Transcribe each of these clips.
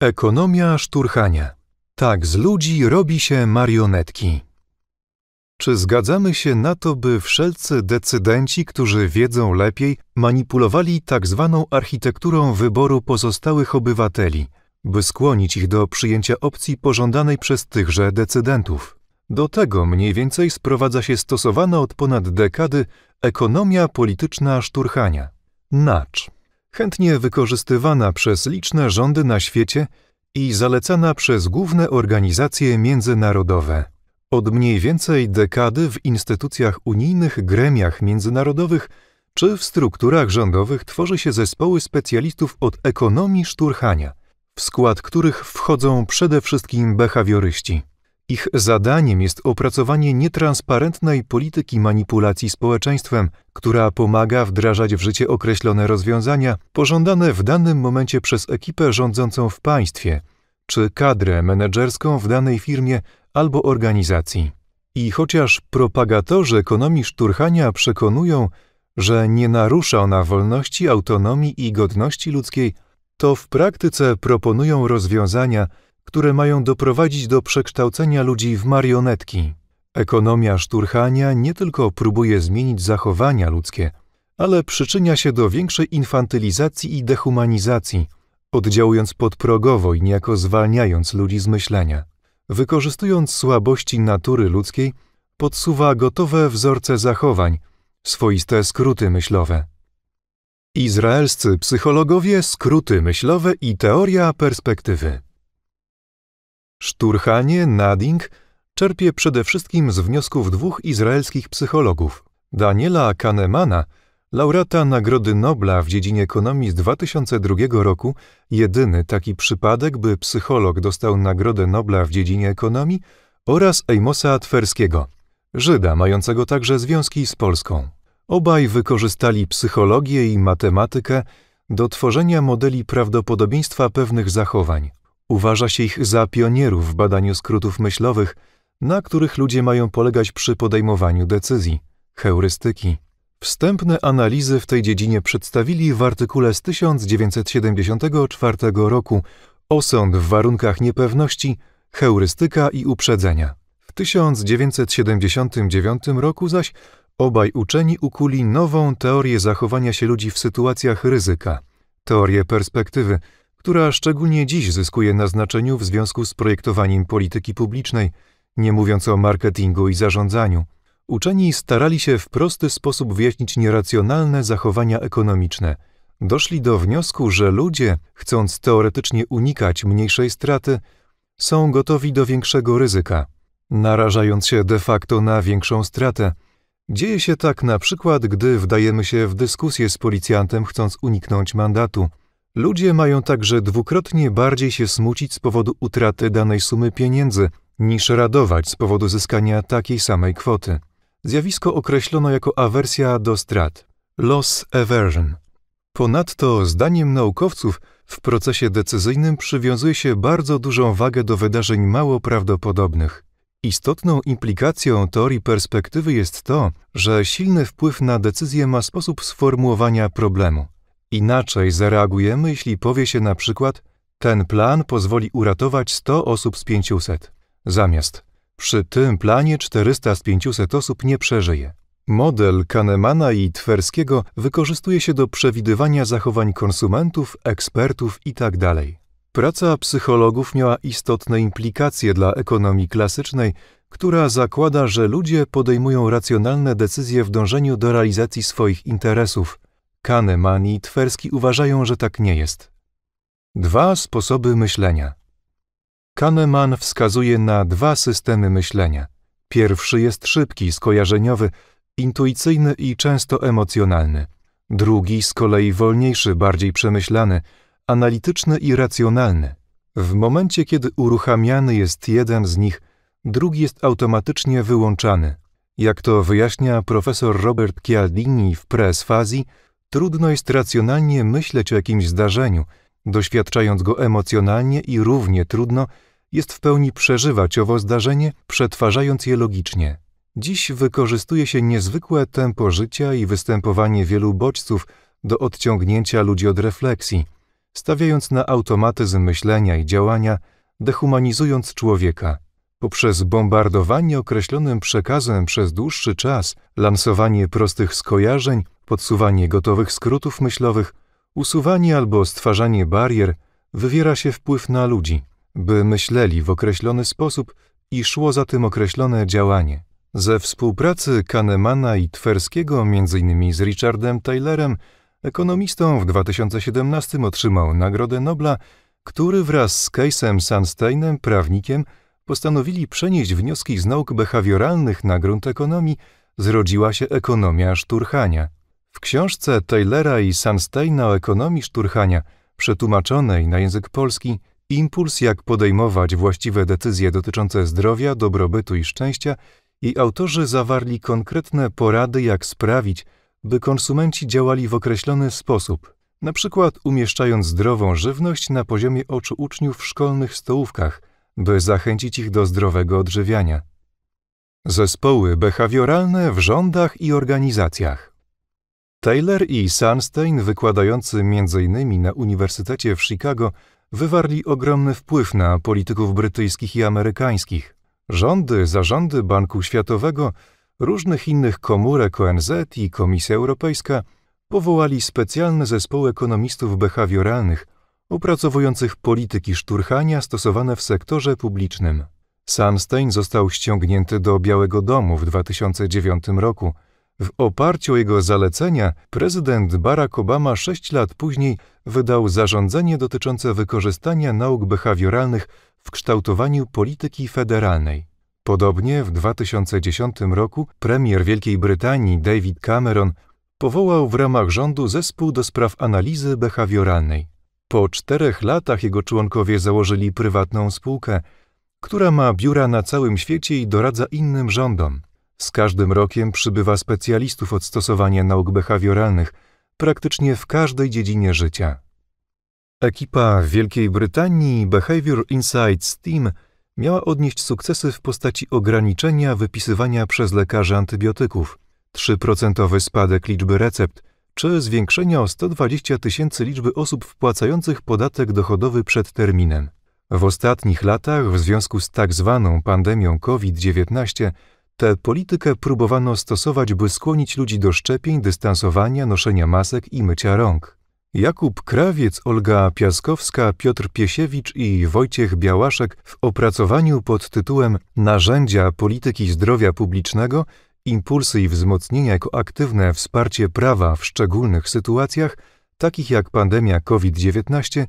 Ekonomia szturchania. Tak z ludzi robi się marionetki. Czy zgadzamy się na to, by wszelcy decydenci, którzy wiedzą lepiej, manipulowali tak zwaną architekturą wyboru pozostałych obywateli, by skłonić ich do przyjęcia opcji pożądanej przez tychże decydentów? Do tego mniej więcej sprowadza się stosowana od ponad dekady ekonomia polityczna szturchania. NACZ chętnie wykorzystywana przez liczne rządy na świecie i zalecana przez główne organizacje międzynarodowe. Od mniej więcej dekady w instytucjach unijnych, gremiach międzynarodowych czy w strukturach rządowych tworzy się zespoły specjalistów od ekonomii szturchania, w skład których wchodzą przede wszystkim behawioryści. Ich zadaniem jest opracowanie nietransparentnej polityki manipulacji społeczeństwem, która pomaga wdrażać w życie określone rozwiązania pożądane w danym momencie przez ekipę rządzącą w państwie czy kadrę menedżerską w danej firmie albo organizacji. I chociaż propagatorzy ekonomii szturchania przekonują, że nie narusza ona wolności, autonomii i godności ludzkiej, to w praktyce proponują rozwiązania, które mają doprowadzić do przekształcenia ludzi w marionetki. Ekonomia szturchania nie tylko próbuje zmienić zachowania ludzkie, ale przyczynia się do większej infantylizacji i dehumanizacji, oddziałując podprogowo i niejako zwalniając ludzi z myślenia. Wykorzystując słabości natury ludzkiej, podsuwa gotowe wzorce zachowań, swoiste skróty myślowe. Izraelscy psychologowie skróty myślowe i teoria perspektywy. Szturchanie, nading czerpie przede wszystkim z wniosków dwóch izraelskich psychologów, Daniela Kahnemana, laureata Nagrody Nobla w dziedzinie ekonomii z 2002 roku, jedyny taki przypadek, by psycholog dostał Nagrodę Nobla w dziedzinie ekonomii, oraz Ejmosa Twerskiego, Żyda mającego także związki z Polską. Obaj wykorzystali psychologię i matematykę do tworzenia modeli prawdopodobieństwa pewnych zachowań. Uważa się ich za pionierów w badaniu skrótów myślowych, na których ludzie mają polegać przy podejmowaniu decyzji, heurystyki. Wstępne analizy w tej dziedzinie przedstawili w artykule z 1974 roku Osąd w warunkach niepewności, heurystyka i uprzedzenia. W 1979 roku zaś obaj uczeni ukuli nową teorię zachowania się ludzi w sytuacjach ryzyka, teorię perspektywy, która szczególnie dziś zyskuje na znaczeniu w związku z projektowaniem polityki publicznej, nie mówiąc o marketingu i zarządzaniu. Uczeni starali się w prosty sposób wyjaśnić nieracjonalne zachowania ekonomiczne. Doszli do wniosku, że ludzie, chcąc teoretycznie unikać mniejszej straty, są gotowi do większego ryzyka, narażając się de facto na większą stratę. Dzieje się tak na przykład, gdy wdajemy się w dyskusję z policjantem, chcąc uniknąć mandatu. Ludzie mają także dwukrotnie bardziej się smucić z powodu utraty danej sumy pieniędzy, niż radować z powodu zyskania takiej samej kwoty. Zjawisko określono jako awersja do strat loss aversion. Ponadto, zdaniem naukowców, w procesie decyzyjnym przywiązuje się bardzo dużą wagę do wydarzeń mało prawdopodobnych. Istotną implikacją teorii perspektywy jest to, że silny wpływ na decyzję ma sposób sformułowania problemu. Inaczej zareagujemy, jeśli powie się na przykład ten plan pozwoli uratować 100 osób z 500, zamiast przy tym planie 400 z 500 osób nie przeżyje. Model Kahnemana i Twerskiego wykorzystuje się do przewidywania zachowań konsumentów, ekspertów itd. Tak Praca psychologów miała istotne implikacje dla ekonomii klasycznej, która zakłada, że ludzie podejmują racjonalne decyzje w dążeniu do realizacji swoich interesów, Kahneman i Twerski uważają, że tak nie jest. Dwa sposoby myślenia. Kahneman wskazuje na dwa systemy myślenia. Pierwszy jest szybki, skojarzeniowy, intuicyjny i często emocjonalny. Drugi z kolei wolniejszy, bardziej przemyślany, analityczny i racjonalny. W momencie, kiedy uruchamiany jest jeden z nich, drugi jest automatycznie wyłączany. Jak to wyjaśnia profesor Robert Chialdini w presfazji, Trudno jest racjonalnie myśleć o jakimś zdarzeniu, doświadczając go emocjonalnie i równie trudno jest w pełni przeżywać owo zdarzenie, przetwarzając je logicznie. Dziś wykorzystuje się niezwykłe tempo życia i występowanie wielu bodźców do odciągnięcia ludzi od refleksji, stawiając na automatyzm myślenia i działania, dehumanizując człowieka. Poprzez bombardowanie określonym przekazem przez dłuższy czas, lansowanie prostych skojarzeń, Podsuwanie gotowych skrótów myślowych, usuwanie albo stwarzanie barier wywiera się wpływ na ludzi, by myśleli w określony sposób i szło za tym określone działanie. Ze współpracy Kahnemana i Twerskiego, m.in. z Richardem Taylorem, ekonomistą w 2017 otrzymał Nagrodę Nobla, który wraz z Case'em Sunsteinem, prawnikiem, postanowili przenieść wnioski z nauk behawioralnych na grunt ekonomii, zrodziła się ekonomia szturchania. W książce Taylora i Sunsteina o ekonomii szturchania, przetłumaczonej na język polski, impuls jak podejmować właściwe decyzje dotyczące zdrowia, dobrobytu i szczęścia, i autorzy zawarli konkretne porady, jak sprawić, by konsumenci działali w określony sposób, na przykład umieszczając zdrową żywność na poziomie oczu uczniów w szkolnych stołówkach, by zachęcić ich do zdrowego odżywiania. Zespoły behawioralne w rządach i organizacjach. Taylor i Sunstein, wykładający m.in. na Uniwersytecie w Chicago, wywarli ogromny wpływ na polityków brytyjskich i amerykańskich. Rządy, zarządy Banku Światowego, różnych innych komórek ONZ i Komisja Europejska powołali specjalne zespoły ekonomistów behawioralnych opracowujących polityki szturchania stosowane w sektorze publicznym. Sunstein został ściągnięty do Białego Domu w 2009 roku – w oparciu o jego zalecenia prezydent Barack Obama sześć lat później wydał zarządzenie dotyczące wykorzystania nauk behawioralnych w kształtowaniu polityki federalnej. Podobnie w 2010 roku premier Wielkiej Brytanii David Cameron powołał w ramach rządu zespół do spraw analizy behawioralnej. Po czterech latach jego członkowie założyli prywatną spółkę, która ma biura na całym świecie i doradza innym rządom. Z każdym rokiem przybywa specjalistów od stosowania nauk behawioralnych praktycznie w każdej dziedzinie życia. Ekipa Wielkiej Brytanii Behavior Insights Team miała odnieść sukcesy w postaci ograniczenia wypisywania przez lekarzy antybiotyków, 3% spadek liczby recept czy zwiększenia o 120 tysięcy liczby osób wpłacających podatek dochodowy przed terminem. W ostatnich latach w związku z tak zwaną pandemią COVID-19 Tę politykę próbowano stosować, by skłonić ludzi do szczepień, dystansowania, noszenia masek i mycia rąk. Jakub Krawiec, Olga Piaskowska, Piotr Piesiewicz i Wojciech Białaszek w opracowaniu pod tytułem Narzędzia polityki zdrowia publicznego impulsy i wzmocnienia jako aktywne wsparcie prawa w szczególnych sytuacjach, takich jak pandemia COVID-19,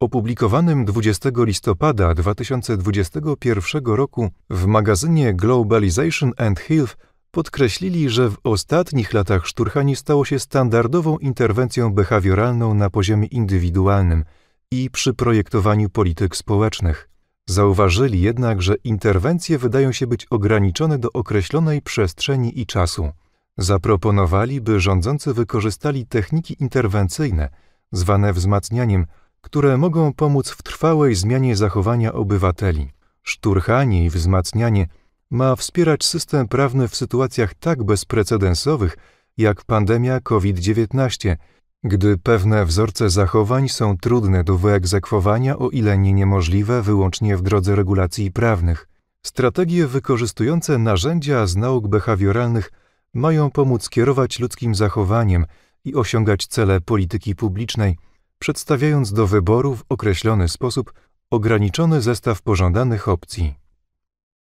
opublikowanym 20 listopada 2021 roku w magazynie Globalization and Health podkreślili, że w ostatnich latach szturchanie stało się standardową interwencją behawioralną na poziomie indywidualnym i przy projektowaniu polityk społecznych. Zauważyli jednak, że interwencje wydają się być ograniczone do określonej przestrzeni i czasu. Zaproponowali, by rządzący wykorzystali techniki interwencyjne, zwane wzmacnianiem, które mogą pomóc w trwałej zmianie zachowania obywateli. Szturchanie i wzmacnianie ma wspierać system prawny w sytuacjach tak bezprecedensowych, jak pandemia COVID-19, gdy pewne wzorce zachowań są trudne do wyegzekwowania, o ile nie niemożliwe wyłącznie w drodze regulacji prawnych. Strategie wykorzystujące narzędzia z nauk behawioralnych mają pomóc kierować ludzkim zachowaniem i osiągać cele polityki publicznej, przedstawiając do wyboru w określony sposób ograniczony zestaw pożądanych opcji.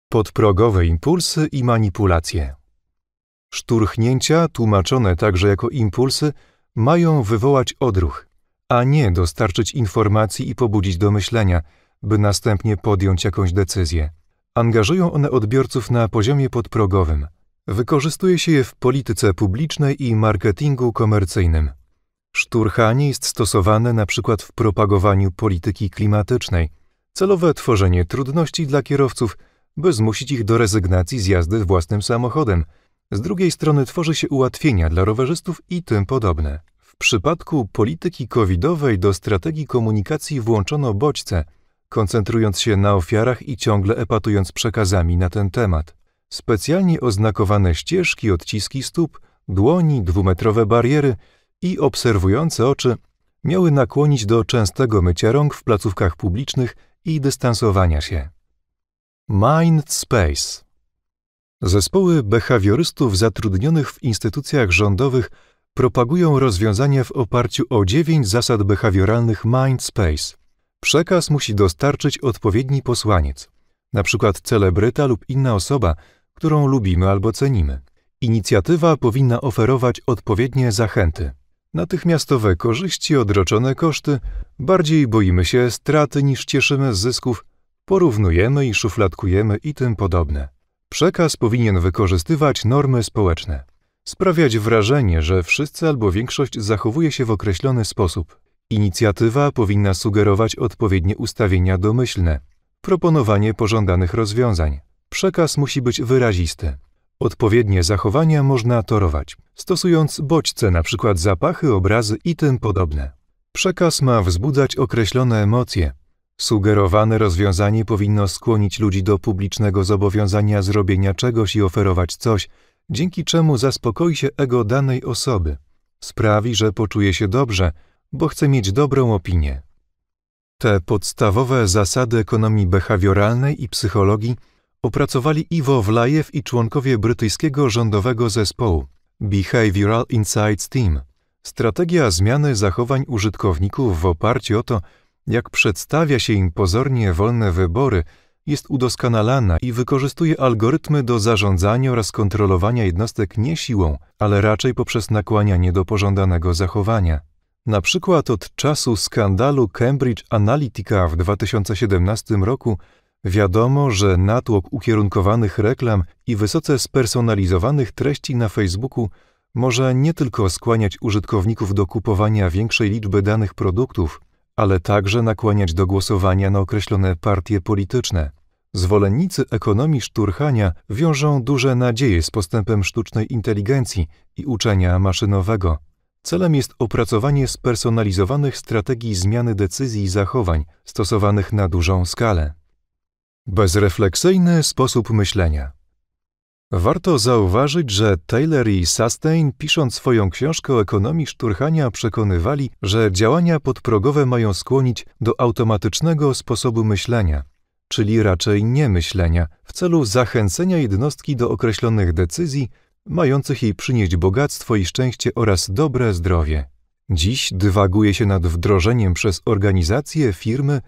Podprogowe impulsy i manipulacje. Szturchnięcia, tłumaczone także jako impulsy, mają wywołać odruch, a nie dostarczyć informacji i pobudzić do myślenia, by następnie podjąć jakąś decyzję. Angażują one odbiorców na poziomie podprogowym. Wykorzystuje się je w polityce publicznej i marketingu komercyjnym. Szturchanie jest stosowane np. w propagowaniu polityki klimatycznej. Celowe tworzenie trudności dla kierowców, by zmusić ich do rezygnacji z jazdy własnym samochodem. Z drugiej strony tworzy się ułatwienia dla rowerzystów i tym podobne. W przypadku polityki covidowej do strategii komunikacji włączono bodźce, koncentrując się na ofiarach i ciągle epatując przekazami na ten temat. Specjalnie oznakowane ścieżki, odciski stóp, dłoni, dwumetrowe bariery – i obserwujące oczy miały nakłonić do częstego mycia rąk w placówkach publicznych i dystansowania się. Mind Space Zespoły behawiorystów zatrudnionych w instytucjach rządowych propagują rozwiązania w oparciu o dziewięć zasad behawioralnych Mind Space. Przekaz musi dostarczyć odpowiedni posłaniec, np. celebryta lub inna osoba, którą lubimy albo cenimy. Inicjatywa powinna oferować odpowiednie zachęty natychmiastowe korzyści, odroczone koszty, bardziej boimy się straty niż cieszymy z zysków, porównujemy i szufladkujemy i tym podobne. Przekaz powinien wykorzystywać normy społeczne. Sprawiać wrażenie, że wszyscy albo większość zachowuje się w określony sposób. Inicjatywa powinna sugerować odpowiednie ustawienia domyślne, proponowanie pożądanych rozwiązań. Przekaz musi być wyrazisty. Odpowiednie zachowania można torować, stosując bodźce, np. zapachy, obrazy i tym podobne. Przekaz ma wzbudzać określone emocje. Sugerowane rozwiązanie powinno skłonić ludzi do publicznego zobowiązania zrobienia czegoś i oferować coś, dzięki czemu zaspokoi się ego danej osoby. Sprawi, że poczuje się dobrze, bo chce mieć dobrą opinię. Te podstawowe zasady ekonomii behawioralnej i psychologii opracowali Iwo Wlajew i członkowie brytyjskiego rządowego zespołu Behavioral Insights Team. Strategia zmiany zachowań użytkowników w oparciu o to, jak przedstawia się im pozornie wolne wybory, jest udoskonalana i wykorzystuje algorytmy do zarządzania oraz kontrolowania jednostek nie siłą, ale raczej poprzez nakłanianie do pożądanego zachowania. Na przykład od czasu skandalu Cambridge Analytica w 2017 roku Wiadomo, że natłok ukierunkowanych reklam i wysoce spersonalizowanych treści na Facebooku może nie tylko skłaniać użytkowników do kupowania większej liczby danych produktów, ale także nakłaniać do głosowania na określone partie polityczne. Zwolennicy ekonomii szturchania wiążą duże nadzieje z postępem sztucznej inteligencji i uczenia maszynowego. Celem jest opracowanie spersonalizowanych strategii zmiany decyzji i zachowań stosowanych na dużą skalę. Bezrefleksyjny sposób myślenia. Warto zauważyć, że Taylor i Sustain, pisząc swoją książkę o ekonomii szturchania, przekonywali, że działania podprogowe mają skłonić do automatycznego sposobu myślenia, czyli raczej nie myślenia, w celu zachęcenia jednostki do określonych decyzji, mających jej przynieść bogactwo i szczęście oraz dobre zdrowie. Dziś dywaguje się nad wdrożeniem przez organizacje, firmy,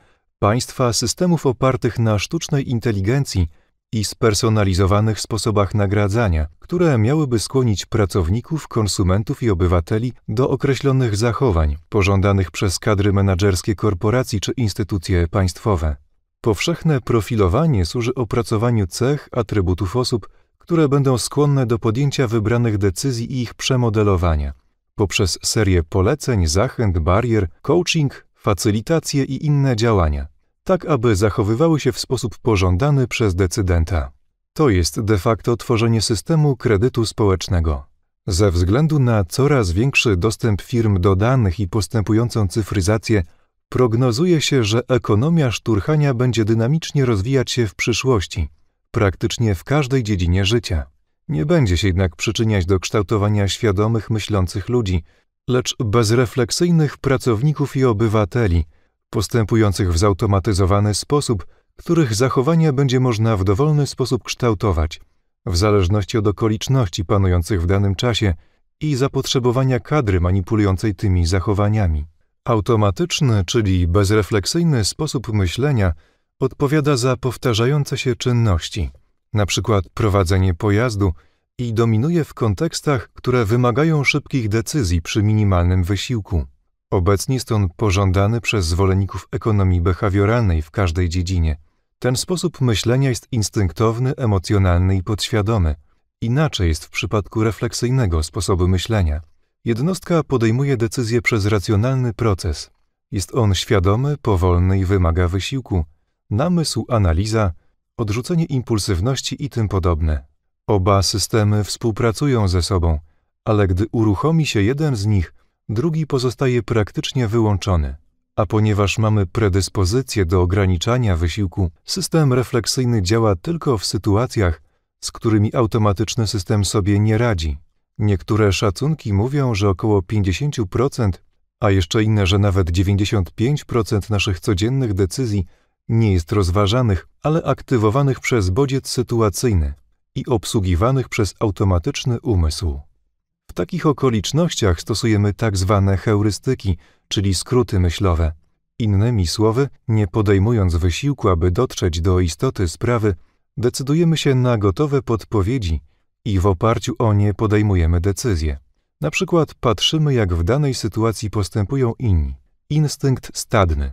Państwa systemów opartych na sztucznej inteligencji i spersonalizowanych sposobach nagradzania, które miałyby skłonić pracowników, konsumentów i obywateli do określonych zachowań pożądanych przez kadry menedżerskie korporacji czy instytucje państwowe. Powszechne profilowanie służy opracowaniu cech, atrybutów osób, które będą skłonne do podjęcia wybranych decyzji i ich przemodelowania. Poprzez serię poleceń, zachęt, barier, coaching, facylitację i inne działania tak aby zachowywały się w sposób pożądany przez decydenta. To jest de facto tworzenie systemu kredytu społecznego. Ze względu na coraz większy dostęp firm do danych i postępującą cyfryzację, prognozuje się, że ekonomia szturchania będzie dynamicznie rozwijać się w przyszłości, praktycznie w każdej dziedzinie życia. Nie będzie się jednak przyczyniać do kształtowania świadomych, myślących ludzi, lecz bezrefleksyjnych pracowników i obywateli, postępujących w zautomatyzowany sposób, których zachowania będzie można w dowolny sposób kształtować, w zależności od okoliczności panujących w danym czasie i zapotrzebowania kadry manipulującej tymi zachowaniami. Automatyczny, czyli bezrefleksyjny sposób myślenia odpowiada za powtarzające się czynności, np. prowadzenie pojazdu, i dominuje w kontekstach, które wymagają szybkich decyzji przy minimalnym wysiłku. Obecnie jest on pożądany przez zwolenników ekonomii behawioralnej w każdej dziedzinie. Ten sposób myślenia jest instynktowny, emocjonalny i podświadomy. Inaczej jest w przypadku refleksyjnego sposobu myślenia. Jednostka podejmuje decyzję przez racjonalny proces. Jest on świadomy, powolny i wymaga wysiłku. Namysł, analiza, odrzucenie impulsywności i tym podobne. Oba systemy współpracują ze sobą, ale gdy uruchomi się jeden z nich – drugi pozostaje praktycznie wyłączony. A ponieważ mamy predyspozycję do ograniczania wysiłku, system refleksyjny działa tylko w sytuacjach, z którymi automatyczny system sobie nie radzi. Niektóre szacunki mówią, że około 50%, a jeszcze inne, że nawet 95% naszych codziennych decyzji nie jest rozważanych, ale aktywowanych przez bodziec sytuacyjny i obsługiwanych przez automatyczny umysł. W takich okolicznościach stosujemy tak zwane heurystyki, czyli skróty myślowe. Innymi słowy, nie podejmując wysiłku, aby dotrzeć do istoty sprawy, decydujemy się na gotowe podpowiedzi i w oparciu o nie podejmujemy decyzje. Na przykład patrzymy, jak w danej sytuacji postępują inni. Instynkt stadny.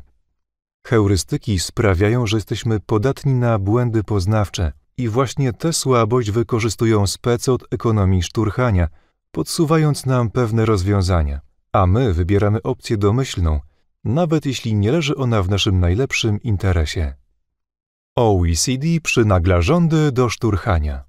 Heurystyki sprawiają, że jesteśmy podatni na błędy poznawcze i właśnie tę słabość wykorzystują spec od ekonomii szturchania – podsuwając nam pewne rozwiązania, a my wybieramy opcję domyślną, nawet jeśli nie leży ona w naszym najlepszym interesie. OECD przynagla rządy do szturchania.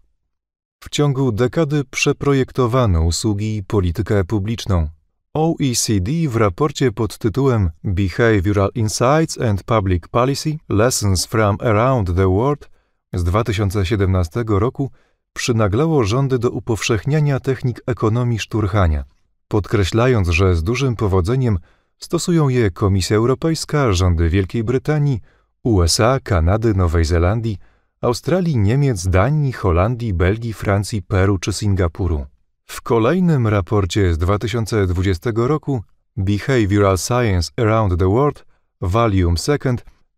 W ciągu dekady przeprojektowano usługi i politykę publiczną. OECD w raporcie pod tytułem Behavioral Insights and Public Policy – Lessons from Around the World z 2017 roku przynaglało rządy do upowszechniania technik ekonomii szturchania, podkreślając, że z dużym powodzeniem stosują je Komisja Europejska, rządy Wielkiej Brytanii, USA, Kanady, Nowej Zelandii, Australii, Niemiec, Danii, Holandii, Belgii, Francji, Peru czy Singapuru. W kolejnym raporcie z 2020 roku Behavioral Science Around the World, Volume 2,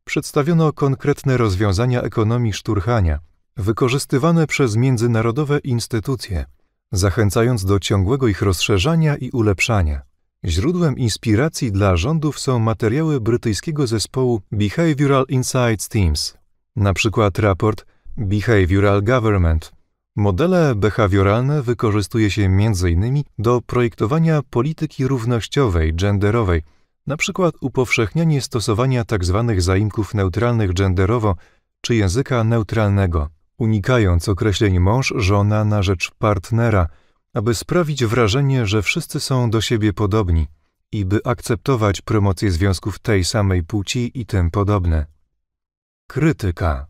przedstawiono konkretne rozwiązania ekonomii szturchania – wykorzystywane przez międzynarodowe instytucje, zachęcając do ciągłego ich rozszerzania i ulepszania. Źródłem inspiracji dla rządów są materiały brytyjskiego zespołu Behavioral Insights Teams, np. raport Behavioral Government. Modele behawioralne wykorzystuje się m.in. do projektowania polityki równościowej, genderowej, np. upowszechnianie stosowania tzw. Tak zaimków neutralnych genderowo czy języka neutralnego unikając określeń mąż, żona na rzecz partnera, aby sprawić wrażenie, że wszyscy są do siebie podobni i by akceptować promocję związków tej samej płci i tym podobne. Krytyka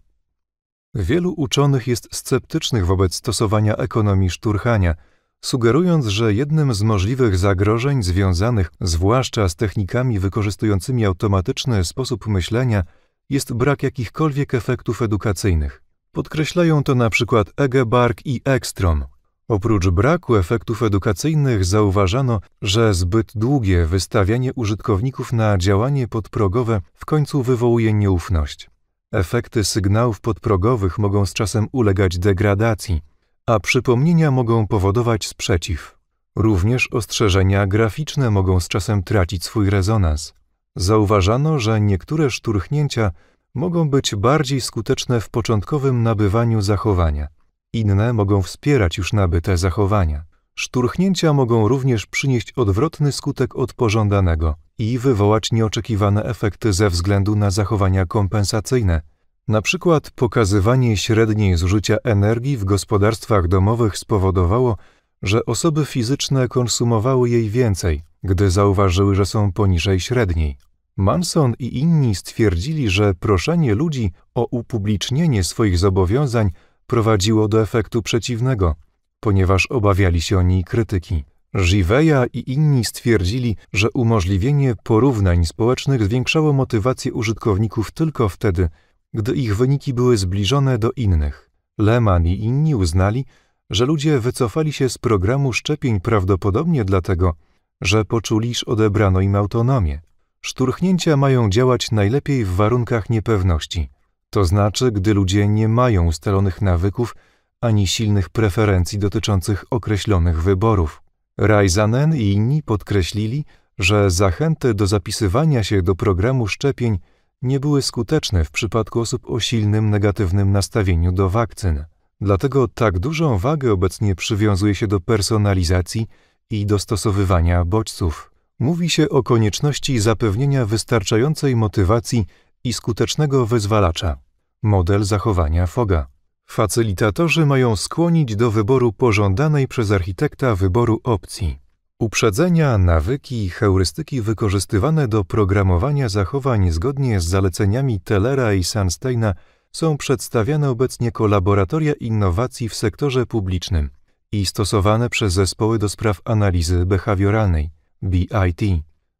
Wielu uczonych jest sceptycznych wobec stosowania ekonomii szturchania, sugerując, że jednym z możliwych zagrożeń związanych zwłaszcza z technikami wykorzystującymi automatyczny sposób myślenia jest brak jakichkolwiek efektów edukacyjnych. Podkreślają to na przykład Egebark i Ekstrom. Oprócz braku efektów edukacyjnych zauważano, że zbyt długie wystawianie użytkowników na działanie podprogowe w końcu wywołuje nieufność. Efekty sygnałów podprogowych mogą z czasem ulegać degradacji, a przypomnienia mogą powodować sprzeciw. Również ostrzeżenia graficzne mogą z czasem tracić swój rezonans. Zauważano, że niektóre szturchnięcia mogą być bardziej skuteczne w początkowym nabywaniu zachowania. Inne mogą wspierać już nabyte zachowania. Szturchnięcia mogą również przynieść odwrotny skutek od pożądanego i wywołać nieoczekiwane efekty ze względu na zachowania kompensacyjne, na przykład pokazywanie średniej zużycia energii w gospodarstwach domowych spowodowało, że osoby fizyczne konsumowały jej więcej, gdy zauważyły, że są poniżej średniej. Manson i inni stwierdzili, że proszenie ludzi o upublicznienie swoich zobowiązań prowadziło do efektu przeciwnego, ponieważ obawiali się oni krytyki. Żyweja i inni stwierdzili, że umożliwienie porównań społecznych zwiększało motywację użytkowników tylko wtedy, gdy ich wyniki były zbliżone do innych. Lehman i inni uznali, że ludzie wycofali się z programu szczepień prawdopodobnie dlatego, że poczuli, iż odebrano im autonomię. Szturchnięcia mają działać najlepiej w warunkach niepewności, to znaczy, gdy ludzie nie mają ustalonych nawyków ani silnych preferencji dotyczących określonych wyborów. Rajzanen i inni podkreślili, że zachęty do zapisywania się do programu szczepień nie były skuteczne w przypadku osób o silnym negatywnym nastawieniu do wakcyn. Dlatego tak dużą wagę obecnie przywiązuje się do personalizacji i dostosowywania bodźców mówi się o konieczności zapewnienia wystarczającej motywacji i skutecznego wyzwalacza, model zachowania Foga. Facylitatorzy mają skłonić do wyboru pożądanej przez architekta wyboru opcji. Uprzedzenia, nawyki i heurystyki wykorzystywane do programowania zachowań zgodnie z zaleceniami Tellera i Sunsteina są przedstawiane obecnie jako laboratoria innowacji w sektorze publicznym i stosowane przez zespoły do spraw analizy behawioralnej. BIT.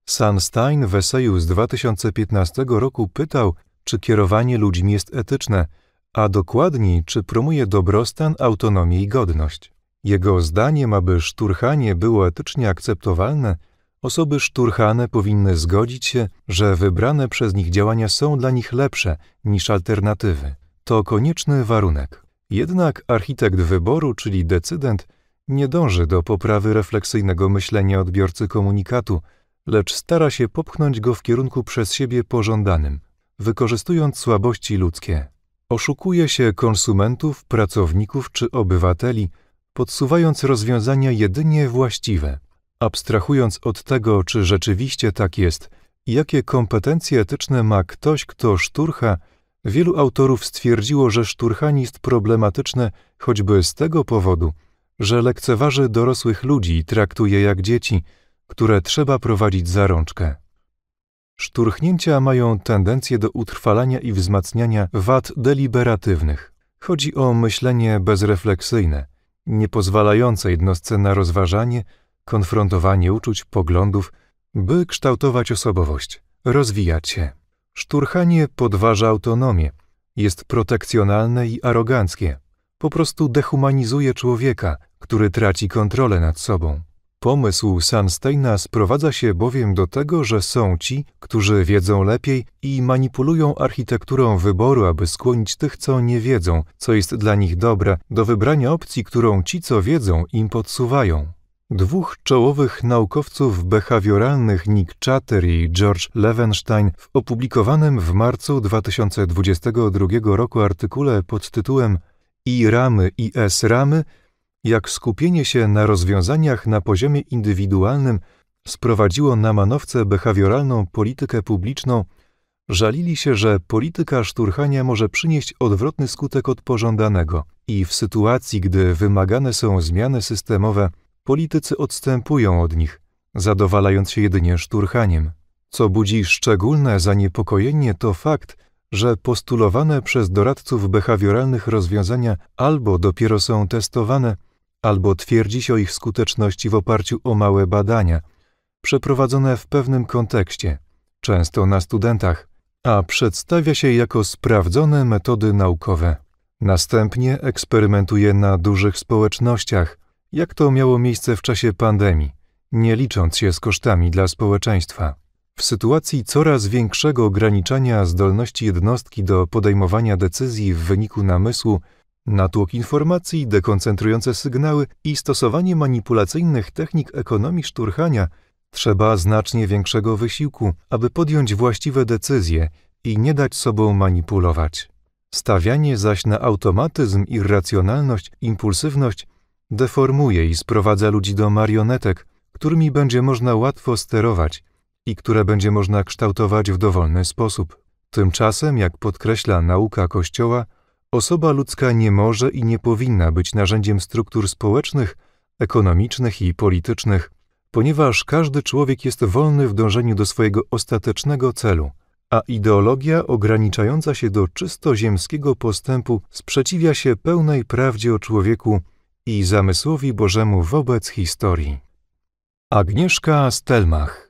Sunstein w eseju z 2015 roku pytał, czy kierowanie ludźmi jest etyczne, a dokładniej, czy promuje dobrostan, autonomię i godność. Jego zdaniem, aby szturchanie było etycznie akceptowalne, osoby szturchane powinny zgodzić się, że wybrane przez nich działania są dla nich lepsze niż alternatywy. To konieczny warunek. Jednak architekt wyboru, czyli decydent, nie dąży do poprawy refleksyjnego myślenia odbiorcy komunikatu, lecz stara się popchnąć go w kierunku przez siebie pożądanym, wykorzystując słabości ludzkie. Oszukuje się konsumentów, pracowników czy obywateli, podsuwając rozwiązania jedynie właściwe, abstrahując od tego, czy rzeczywiście tak jest, jakie kompetencje etyczne ma ktoś, kto szturcha, wielu autorów stwierdziło, że szturchanist problematyczne choćby z tego powodu, że lekceważy dorosłych ludzi i traktuje jak dzieci, które trzeba prowadzić za rączkę. Szturchnięcia mają tendencję do utrwalania i wzmacniania wad deliberatywnych. Chodzi o myślenie bezrefleksyjne, nie pozwalające jednostce na rozważanie, konfrontowanie uczuć, poglądów, by kształtować osobowość, rozwijać się. Szturchanie podważa autonomię, jest protekcjonalne i aroganckie po prostu dehumanizuje człowieka, który traci kontrolę nad sobą. Pomysł Sunsteina sprowadza się bowiem do tego, że są ci, którzy wiedzą lepiej i manipulują architekturą wyboru, aby skłonić tych, co nie wiedzą, co jest dla nich dobre, do wybrania opcji, którą ci, co wiedzą, im podsuwają. Dwóch czołowych naukowców behawioralnych Nick Chatter i George Levenstein w opublikowanym w marcu 2022 roku artykule pod tytułem i ramy i S-ramy, jak skupienie się na rozwiązaniach na poziomie indywidualnym sprowadziło na manowce behawioralną politykę publiczną, żalili się, że polityka szturchania może przynieść odwrotny skutek od pożądanego i w sytuacji, gdy wymagane są zmiany systemowe, politycy odstępują od nich, zadowalając się jedynie szturchaniem. Co budzi szczególne zaniepokojenie to fakt, że postulowane przez doradców behawioralnych rozwiązania albo dopiero są testowane, albo twierdzi się o ich skuteczności w oparciu o małe badania, przeprowadzone w pewnym kontekście, często na studentach, a przedstawia się jako sprawdzone metody naukowe. Następnie eksperymentuje na dużych społecznościach, jak to miało miejsce w czasie pandemii, nie licząc się z kosztami dla społeczeństwa. W sytuacji coraz większego ograniczania zdolności jednostki do podejmowania decyzji w wyniku namysłu, natłok informacji, dekoncentrujące sygnały i stosowanie manipulacyjnych technik ekonomii szturchania, trzeba znacznie większego wysiłku, aby podjąć właściwe decyzje i nie dać sobą manipulować. Stawianie zaś na automatyzm, irracjonalność, impulsywność deformuje i sprowadza ludzi do marionetek, którymi będzie można łatwo sterować – i które będzie można kształtować w dowolny sposób. Tymczasem, jak podkreśla nauka Kościoła, osoba ludzka nie może i nie powinna być narzędziem struktur społecznych, ekonomicznych i politycznych, ponieważ każdy człowiek jest wolny w dążeniu do swojego ostatecznego celu, a ideologia ograniczająca się do czysto ziemskiego postępu sprzeciwia się pełnej prawdzie o człowieku i zamysłowi Bożemu wobec historii. Agnieszka Stelmach